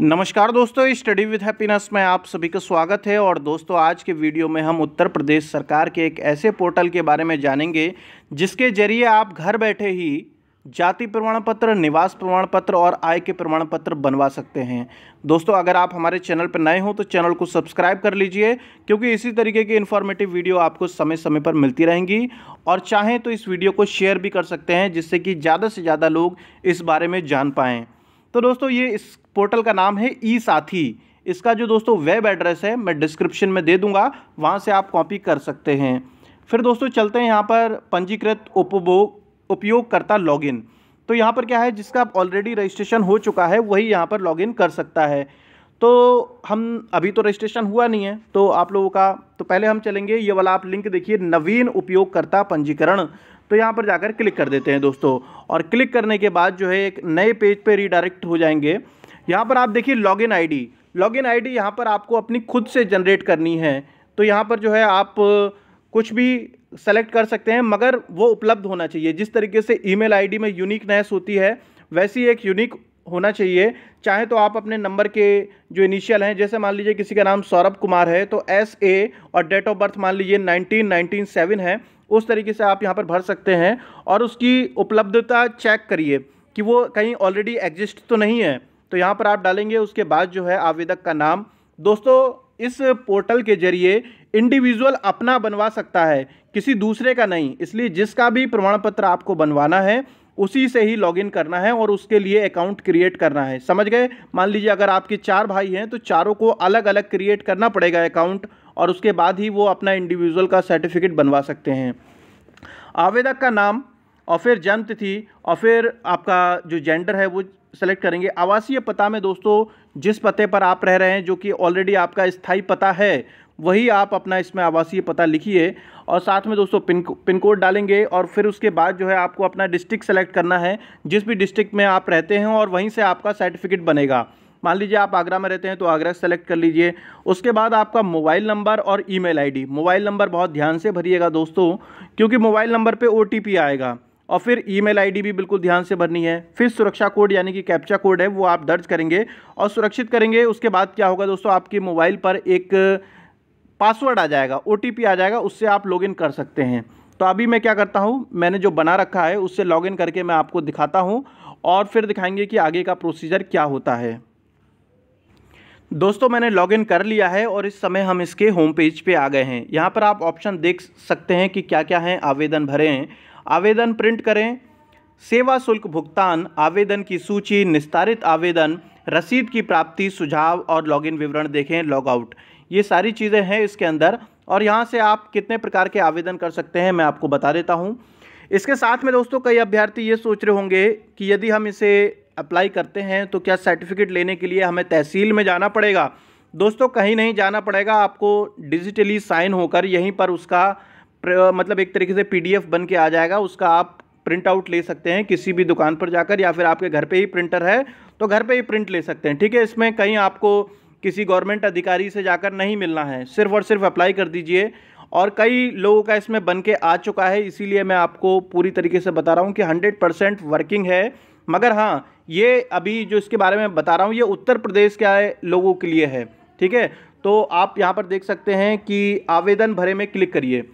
नमस्कार दोस्तों study with happiness में आप सभी का स्वागत है और दोस्तों आज के वीडियो में हम उत्तर प्रदेश सरकार के एक ऐसे पोर्टल के बारे में जानेंगे जिसके जरिए आप घर बैठे ही जाति प्रमाण पत्र निवास प्रमाण पत्र और आय के प्रमाण पत्र बनवा सकते हैं दोस्तों अगर आप हमारे चैनल पर नए हो तो चैनल को सब्सक्राइब कर लीजिए क्योंकि इसी तरीके की इन्फॉर्मेटिव वीडियो आपको समय समय पर मिलती रहेंगी और चाहें तो इस वीडियो को शेयर भी कर सकते हैं जिससे कि ज़्यादा से ज़्यादा लोग इस बारे में जान पाएँ तो दोस्तों ये इस पोर्टल का नाम है ई साथी इसका जो दोस्तों वेब एड्रेस है मैं डिस्क्रिप्शन में दे दूंगा वहाँ से आप कॉपी कर सकते हैं फिर दोस्तों चलते हैं यहाँ पर पंजीकृत उपभोग उपयोगकर्ता लॉगिन तो यहाँ पर क्या है जिसका आप ऑलरेडी रजिस्ट्रेशन हो चुका है वही यहाँ पर लॉगिन कर सकता है तो हम अभी तो रजिस्ट्रेशन हुआ नहीं है तो आप लोगों का तो पहले हम चलेंगे ये वाला आप लिंक देखिए नवीन उपयोगकर्ता पंजीकरण तो यहाँ पर जाकर क्लिक कर देते हैं दोस्तों और क्लिक करने के बाद जो है एक नए पेज पे रीडायरेक्ट हो जाएंगे यहाँ पर आप देखिए लॉगिन आईडी लॉगिन आईडी यहाँ पर आपको अपनी खुद से जनरेट करनी है तो यहाँ पर जो है आप कुछ भी सेलेक्ट कर सकते हैं मगर वो उपलब्ध होना चाहिए जिस तरीके से ईमेल आईडी में यूनिकनेस होती है वैसी एक यूनिक होना चाहिए चाहे तो आप अपने नंबर के जो इनिशियल हैं जैसे मान लीजिए किसी का नाम सौरभ कुमार है तो एस ए और डेट ऑफ बर्थ मान लीजिए नाइनटीन नाइनटीन सेवन है उस तरीके से आप यहाँ पर भर सकते हैं और उसकी उपलब्धता चेक करिए कि वो कहीं ऑलरेडी एग्जिस्ट तो नहीं है तो यहाँ पर आप डालेंगे उसके बाद जो है आवेदक का नाम दोस्तों इस पोर्टल के जरिए इंडिविजुअल अपना बनवा सकता है किसी दूसरे का नहीं इसलिए जिसका भी प्रमाण पत्र आपको बनवाना है उसी से ही लॉगिन करना है और उसके लिए अकाउंट क्रिएट करना है समझ गए मान लीजिए अगर आपके चार भाई हैं तो चारों को अलग अलग क्रिएट करना पड़ेगा अकाउंट और उसके बाद ही वो अपना इंडिविजुअल का सर्टिफिकेट बनवा सकते हैं आवेदक का नाम और फिर जन्म तिथि और फिर आपका जो जेंडर है वो सेलेक्ट करेंगे आवासीय पता में दोस्तों जिस पते पर आप रह रहे हैं जो कि ऑलरेडी आपका स्थाई पता है वही आप अपना इसमें आवासीय पता लिखिए और साथ में दोस्तों पिन पिन कोड डालेंगे और फिर उसके बाद जो है आपको अपना डिस्ट्रिक्ट सेलेक्ट करना है जिस भी डिस्ट्रिक्ट में आप रहते हैं और वहीं से आपका सर्टिफिकेट बनेगा मान लीजिए आप आगरा में रहते हैं तो आगरा सेलेक्ट कर लीजिए उसके बाद आपका मोबाइल नंबर और ईमेल आईडी मोबाइल नंबर बहुत ध्यान से भरिएगा दोस्तों क्योंकि मोबाइल नंबर पर ओ आएगा और फिर ईमेल आईडी भी बिल्कुल ध्यान से भरनी है फिर सुरक्षा कोड यानी कि कैप्चा कोड है वो आप दर्ज करेंगे और सुरक्षित करेंगे उसके बाद क्या होगा दोस्तों आपके मोबाइल पर एक पासवर्ड आ जाएगा ओ आ जाएगा उससे आप लॉगिन कर सकते हैं तो अभी मैं क्या करता हूँ मैंने जो बना रखा है उससे लॉगिन करके मैं आपको दिखाता हूँ और फिर दिखाएंगे कि आगे का प्रोसीजर क्या होता है दोस्तों मैंने लॉगिन कर लिया है और इस समय हम इसके होम पेज पे आ गए हैं यहाँ पर आप ऑप्शन देख सकते हैं कि क्या क्या हैं आवेदन भरे हैं आवेदन प्रिंट करें सेवा शुल्क भुगतान आवेदन की सूची निस्तारित आवेदन रसीद की प्राप्ति सुझाव और लॉगिन विवरण देखें लॉगआउट ये सारी चीज़ें हैं इसके अंदर और यहाँ से आप कितने प्रकार के आवेदन कर सकते हैं मैं आपको बता देता हूँ इसके साथ में दोस्तों कई अभ्यर्थी ये सोच रहे होंगे कि यदि हम इसे अप्लाई करते हैं तो क्या सर्टिफिकेट लेने के लिए हमें तहसील में जाना पड़ेगा दोस्तों कहीं नहीं जाना पड़ेगा आपको डिजिटली साइन होकर यहीं पर उसका मतलब एक तरीके से पीडीएफ बन के आ जाएगा उसका आप प्रिंट आउट ले सकते हैं किसी भी दुकान पर जाकर या फिर आपके घर पे ही प्रिंटर है तो घर पे ही प्रिंट ले सकते हैं ठीक है इसमें कहीं आपको किसी गवर्नमेंट अधिकारी से जाकर नहीं मिलना है सिर्फ और सिर्फ अप्लाई कर दीजिए और कई लोगों का इसमें बन के आ चुका है इसीलिए मैं आपको पूरी तरीके से बता रहा हूँ कि हंड्रेड परसेंट वर्किंग है मगर हाँ ये अभी जो इसके बारे में बता रहा हूँ ये उत्तर प्रदेश के आए लोगों के लिए है ठीक है तो आप यहाँ पर देख सकते हैं कि आवेदन भरे में क्लिक करिए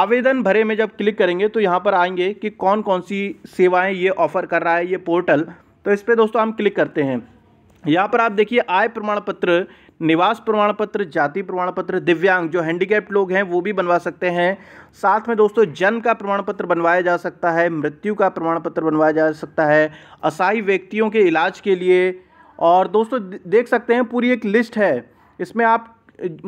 आवेदन भरे में जब क्लिक करेंगे तो यहाँ पर आएंगे कि कौन कौन सी सेवाएं ये ऑफ़र कर रहा है ये पोर्टल तो इस पर दोस्तों हम क्लिक करते हैं यहाँ पर आप देखिए आय प्रमाण पत्र निवास प्रमाण पत्र जाति प्रमाण पत्र दिव्यांग जो हैंडीकैप लोग हैं वो भी बनवा सकते हैं साथ में दोस्तों जन्म का प्रमाण पत्र बनवाया जा सकता है मृत्यु का प्रमाण पत्र बनवाया जा सकता है असाई व्यक्तियों के इलाज के लिए और दोस्तों देख सकते हैं पूरी एक लिस्ट है इसमें आप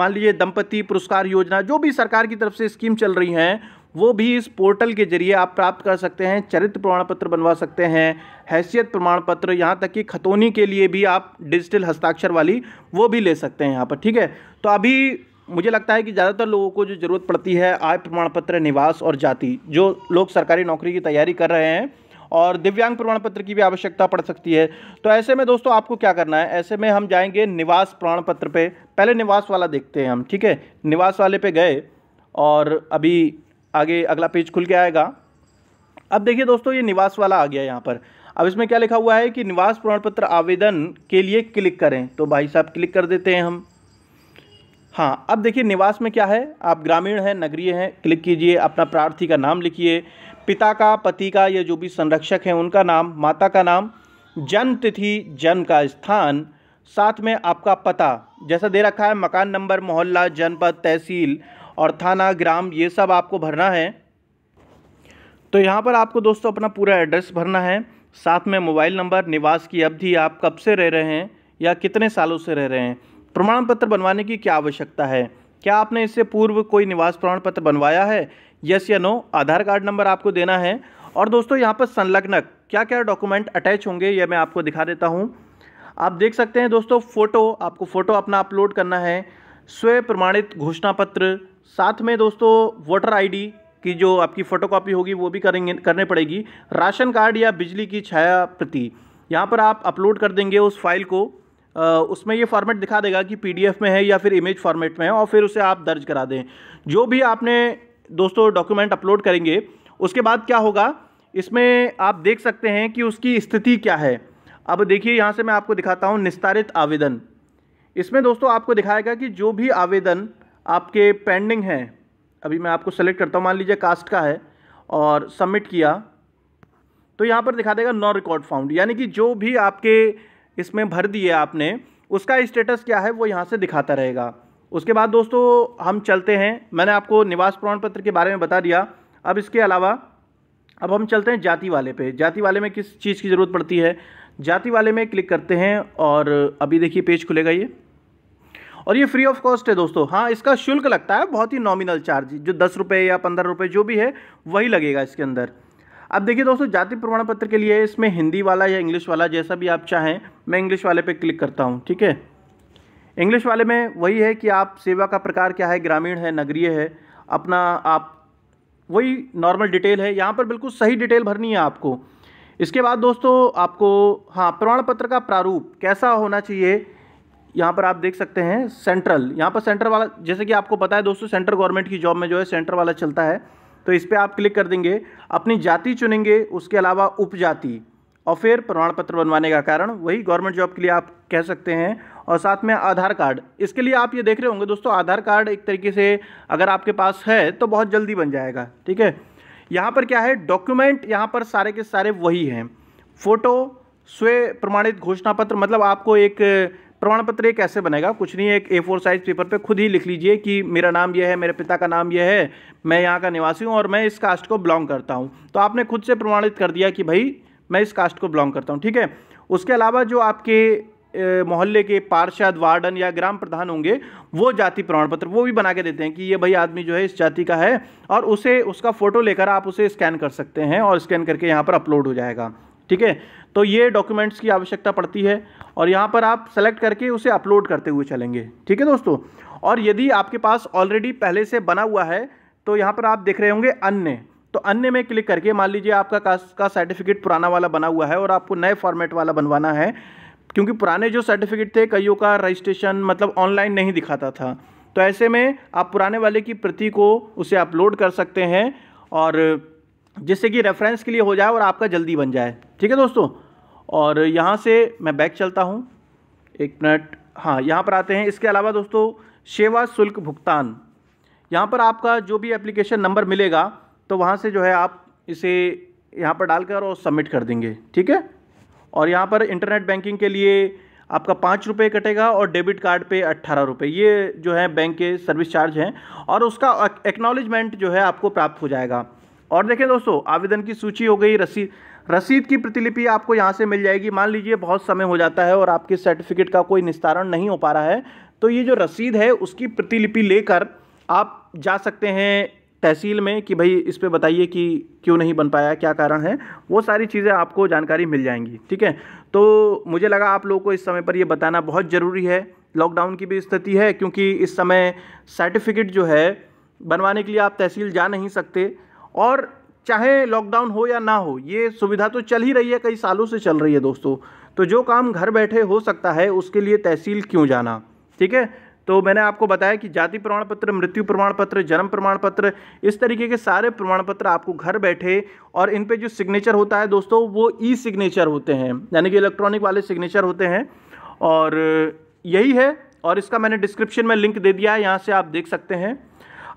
मान लीजिए दंपति पुरस्कार योजना जो भी सरकार की तरफ से स्कीम चल रही हैं वो भी इस पोर्टल के जरिए आप प्राप्त कर सकते हैं चरित्र प्रमाण पत्र बनवा सकते हैं हैसियत प्रमाण पत्र यहाँ तक कि खतौनी के लिए भी आप डिजिटल हस्ताक्षर वाली वो भी ले सकते हैं यहाँ पर ठीक है तो अभी मुझे लगता है कि ज़्यादातर लोगों को जो ज़रूरत पड़ती है आय प्रमाण पत्र निवास और जाति जो लोग सरकारी नौकरी की तैयारी कर रहे हैं और दिव्यांग प्रमाण पत्र की भी आवश्यकता पड़ सकती है तो ऐसे में दोस्तों आपको क्या करना है ऐसे में हम जाएंगे निवास प्रमाण पत्र पे पहले निवास वाला देखते हैं हम ठीक है निवास वाले पे गए और अभी आगे अगला पेज खुल के आएगा अब देखिए दोस्तों ये निवास वाला आ गया यहाँ पर अब इसमें क्या लिखा हुआ है कि निवास प्रमाण पत्र आवेदन के लिए क्लिक करें तो भाई साहब क्लिक कर देते हैं हम हाँ अब देखिए निवास में क्या है आप ग्रामीण हैं नगरीय हैं क्लिक कीजिए अपना प्रार्थी का नाम लिखिए पिता का पति का या जो भी संरक्षक हैं उनका नाम माता का नाम जन्म तिथि जन्म का स्थान साथ में आपका पता जैसा दे रखा है मकान नंबर मोहल्ला जनपद तहसील और थाना ग्राम ये सब आपको भरना है तो यहाँ पर आपको दोस्तों अपना पूरा एड्रेस भरना है साथ में मोबाइल नंबर निवास की अवधि आप कब से रह रहे हैं या कितने सालों से रह रहे हैं प्रमाण पत्र बनवाने की क्या आवश्यकता है क्या आपने इससे पूर्व कोई निवास प्रमाण पत्र बनवाया है यस या नो आधार कार्ड नंबर आपको देना है और दोस्तों यहाँ पर संलग्नक क्या क्या डॉक्यूमेंट अटैच होंगे यह मैं आपको दिखा देता हूँ आप देख सकते हैं दोस्तों फ़ोटो आपको फ़ोटो अपना अपलोड करना है स्वयं प्रमाणित घोषणा पत्र साथ में दोस्तों वोटर आईडी की जो आपकी फ़ोटोकॉपी होगी वो भी करेंगे करने पड़ेगी राशन कार्ड या बिजली की छाया प्रति यहाँ पर आप अपलोड कर देंगे उस फाइल को उसमें ये फॉर्मेट दिखा देगा कि पीडीएफ में है या फिर इमेज फॉर्मेट में है और फिर उसे आप दर्ज करा दें जो भी आपने दोस्तों डॉक्यूमेंट अपलोड करेंगे उसके बाद क्या होगा इसमें आप देख सकते हैं कि उसकी स्थिति क्या है अब देखिए यहाँ से मैं आपको दिखाता हूँ निस्तारित आवेदन इसमें दोस्तों आपको दिखाएगा कि जो भी आवेदन आपके पेंडिंग हैं अभी मैं आपको सेलेक्ट करता हूँ मान लीजिए कास्ट का है और सबमिट किया तो यहाँ पर दिखा देगा नॉन रिकॉर्ड फाउंड यानी कि जो भी आपके इसमें भर दिए आपने उसका स्टेटस क्या है वो यहाँ से दिखाता रहेगा उसके बाद दोस्तों हम चलते हैं मैंने आपको निवास प्रमाण पत्र के बारे में बता दिया अब इसके अलावा अब हम चलते हैं जाति वाले पे जाति वाले में किस चीज़ की ज़रूरत पड़ती है जाति वाले में क्लिक करते हैं और अभी देखिए पेज खुलेगा ये और ये फ्री ऑफ कॉस्ट है दोस्तों हाँ इसका शुल्क लगता है बहुत ही नॉमिनल चार्ज जो दस रुपये या पंद्रह रुपये जो भी है वही लगेगा इसके अंदर अब देखिए दोस्तों जाति प्रमाण पत्र के लिए इसमें हिंदी वाला या इंग्लिश वाला जैसा भी आप चाहें मैं इंग्लिश वाले पर क्लिक करता हूँ ठीक है इंग्लिश वाले में वही है कि आप सेवा का प्रकार क्या है ग्रामीण है नगरीय है अपना आप वही नॉर्मल डिटेल है यहाँ पर बिल्कुल सही डिटेल भरनी है आपको इसके बाद दोस्तों आपको हाँ प्रमाण पत्र का प्रारूप कैसा होना चाहिए यहाँ पर आप देख सकते हैं सेंट्रल यहाँ पर सेंटर वाला जैसे कि आपको पता है दोस्तों सेंटर गवर्नमेंट की जॉब में जो है सेंटर वाला चलता है तो इस पर आप क्लिक कर देंगे अपनी जाति चुनेंगे उसके अलावा उपजाति और फिर प्रमाण पत्र बनवाने का कारण वही गवर्नमेंट जॉब के लिए आप कह सकते हैं और साथ में आधार कार्ड इसके लिए आप ये देख रहे होंगे दोस्तों आधार कार्ड एक तरीके से अगर आपके पास है तो बहुत जल्दी बन जाएगा ठीक है यहाँ पर क्या है डॉक्यूमेंट यहाँ पर सारे के सारे वही हैं फ़ोटो स्वे प्रमाणित घोषणा पत्र मतलब आपको एक प्रमाण पत्र ये कैसे बनेगा कुछ नहीं एक ए फोर साइज पेपर पे खुद ही लिख लीजिए कि मेरा नाम यह है मेरे पिता का नाम यह है मैं यहाँ का निवासी हूँ और मैं इस कास्ट को बिलोंग करता हूँ तो आपने खुद से प्रमाणित कर दिया कि भाई मैं इस कास्ट को बिलोंग करता हूँ ठीक है उसके अलावा जो आपके मोहल्ले के पार्षद वार्डन या ग्राम प्रधान होंगे वो जाति प्रमाण पत्र वो भी बना के देते हैं कि ये भाई आदमी जो है इस जाति का है और उसे उसका फ़ोटो लेकर आप उसे स्कैन कर सकते हैं और स्कैन करके यहाँ पर अपलोड हो जाएगा ठीक है तो ये डॉक्यूमेंट्स की आवश्यकता पड़ती है और यहाँ पर आप सेलेक्ट करके उसे अपलोड करते हुए चलेंगे ठीक है दोस्तों और यदि आपके पास ऑलरेडी पहले से बना हुआ है तो यहाँ पर आप देख रहे होंगे अन्य तो अन्य में क्लिक करके मान लीजिए आपका कास्ट का सर्टिफिकेट पुराना वाला बना हुआ है और आपको नए फॉर्मेट वाला बनवाना है क्योंकि पुराने जो सर्टिफिकेट थे कईयों का रजिस्ट्रेशन मतलब ऑनलाइन नहीं दिखाता था तो ऐसे में आप पुराने वाले की प्रति को उसे अपलोड कर सकते हैं और जिससे कि रेफरेंस के लिए हो जाए और आपका जल्दी बन जाए ठीक है दोस्तों और यहाँ से मैं बैक चलता हूँ एक मिनट हाँ यहाँ पर आते हैं इसके अलावा दोस्तों सेवा शुल्क भुगतान यहाँ पर आपका जो भी एप्लीकेशन नंबर मिलेगा तो वहाँ से जो है आप इसे यहाँ पर डालकर और सबमिट कर देंगे ठीक है और यहाँ पर इंटरनेट बैंकिंग के लिए आपका पाँच रुपये कटेगा और डेबिट कार्ड पे अट्ठारह रुपये ये जो है बैंक के सर्विस चार्ज हैं और उसका एक्नॉलेजमेंट जो है आपको प्राप्त हो जाएगा और देखें दोस्तों आवेदन की सूची हो गई रसीद रसीद की प्रतिलिपि आपको यहाँ से मिल जाएगी मान लीजिए बहुत समय हो जाता है और आपके सर्टिफिकेट का कोई निस्तारण नहीं हो पा रहा है तो ये जो रसीद है उसकी प्रतिलिपि लेकर आप जा सकते हैं तहसील में कि भाई इस पर बताइए कि क्यों नहीं बन पाया क्या कारण है वो सारी चीज़ें आपको जानकारी मिल जाएंगी ठीक है तो मुझे लगा आप लोगों को इस समय पर ये बताना बहुत ज़रूरी है लॉकडाउन की भी स्थिति है क्योंकि इस समय सर्टिफिकेट जो है बनवाने के लिए आप तहसील जा नहीं सकते और चाहे लॉकडाउन हो या ना हो ये सुविधा तो चल ही रही है कई सालों से चल रही है दोस्तों तो जो काम घर बैठे हो सकता है उसके लिए तहसील क्यों जाना ठीक है तो मैंने आपको बताया कि जाति प्रमाण पत्र मृत्यु प्रमाण पत्र जन्म प्रमाण पत्र इस तरीके के सारे प्रमाण पत्र आपको घर बैठे और इन पे जो सिग्नेचर होता है दोस्तों वो ई सिग्नेचर होते हैं यानी कि इलेक्ट्रॉनिक वाले सिग्नेचर होते हैं और यही है और इसका मैंने डिस्क्रिप्शन में लिंक दे दिया है यहाँ से आप देख सकते हैं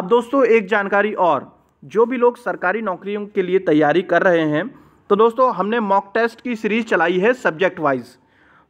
अब दोस्तों एक जानकारी और जो भी लोग सरकारी नौकरियों के लिए तैयारी कर रहे हैं तो दोस्तों हमने मॉक टेस्ट की सीरीज़ चलाई है सब्जेक्ट वाइज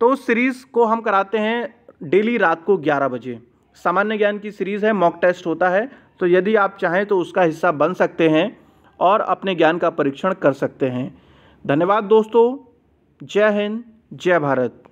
तो उस सीरीज़ को हम कराते हैं डेली रात को ग्यारह बजे सामान्य ज्ञान की सीरीज़ है मॉक टेस्ट होता है तो यदि आप चाहें तो उसका हिस्सा बन सकते हैं और अपने ज्ञान का परीक्षण कर सकते हैं धन्यवाद दोस्तों जय हिंद जय भारत